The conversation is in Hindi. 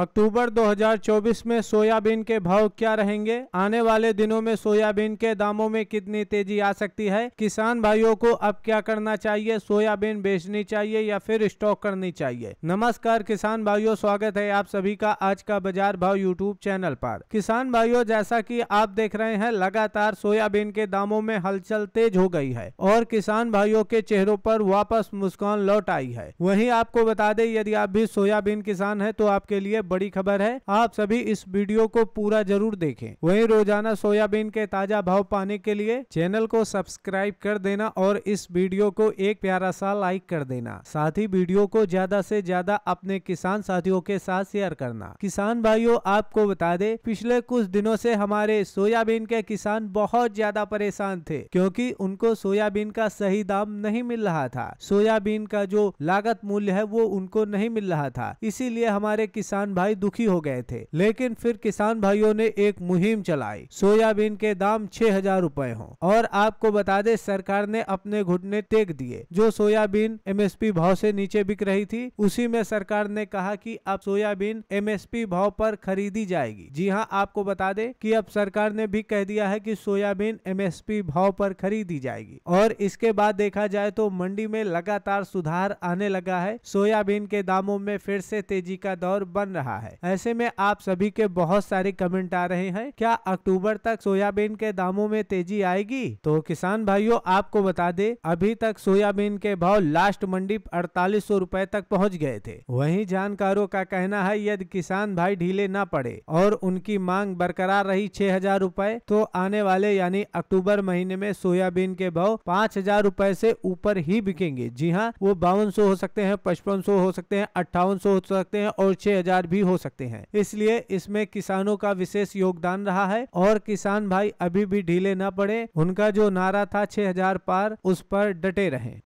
अक्टूबर 2024 में सोयाबीन के भाव क्या रहेंगे आने वाले दिनों में सोयाबीन के दामों में कितनी तेजी आ सकती है किसान भाइयों को अब क्या करना चाहिए सोयाबीन बेचनी चाहिए या फिर स्टॉक करनी चाहिए नमस्कार किसान भाइयों स्वागत है आप सभी का आज का बाजार भाव यूट्यूब चैनल पर किसान भाइयों जैसा की आप देख रहे हैं लगातार सोयाबीन के दामों में हलचल तेज हो गई है और किसान भाइयों के चेहरों पर वापस मुस्कान लौट आई है वही आपको बता दे यदि आप भी सोयाबीन किसान है तो आपके लिए बड़ी खबर है आप सभी इस वीडियो को पूरा जरूर देखें वहीं रोजाना सोयाबीन के ताजा भाव पाने के लिए चैनल को सब्सक्राइब कर देना और इस वीडियो को एक प्यारा सा लाइक कर देना साथ ही वीडियो को ज्यादा से ज्यादा अपने किसान साथियों के साथ शेयर करना किसान भाइयों आपको बता दे पिछले कुछ दिनों से हमारे सोयाबीन के किसान बहुत ज्यादा परेशान थे क्योंकि उनको सोयाबीन का सही दाम नहीं मिल रहा था सोयाबीन का जो लागत मूल्य है वो उनको नहीं मिल रहा था इसीलिए हमारे किसान भाई दुखी हो गए थे लेकिन फिर किसान भाइयों ने एक मुहिम चलाई सोयाबीन के दाम छह हजार रूपए हो और आपको बता दे सरकार ने अपने घुटने टेक दिए जो सोयाबीन एमएसपी भाव से नीचे बिक रही थी उसी में सरकार ने कहा कि अब सोयाबीन एमएसपी भाव पर खरीदी जाएगी जी हाँ आपको बता दे कि अब सरकार ने भी कह दिया है कि सोयाबीन एमएसपी भाव पर खरीदी जाएगी और इसके बाद देखा जाए तो मंडी में लगातार सुधार आने लगा है सोयाबीन के दामों में फिर से तेजी का दौर बन रहा रहा है ऐसे में आप सभी के बहुत सारे कमेंट आ रहे हैं क्या अक्टूबर तक सोयाबीन के दामों में तेजी आएगी तो किसान भाइयों आपको बता दे अभी तक सोयाबीन के भाव लास्ट मंडी अड़तालीस सौ रूपए तक पहुँच गए थे वही जानकारों का कहना है यदि किसान भाई ढीले न पड़े और उनकी मांग बरकरार रही छह हजार रूपए तो आने वाले यानी अक्टूबर महीने में सोयाबीन के भाव पाँच हजार रूपए से ऊपर ही बिकेंगे जी हाँ वो बावन हो सकते हैं पचपन हो सकते हैं अट्ठावन हो सकते हैं और छह हजार भी हो सकते हैं इसलिए इसमें किसानों का विशेष योगदान रहा है और किसान भाई अभी भी ढीले न पड़े उनका जो नारा था छह पार उस पर डटे रहे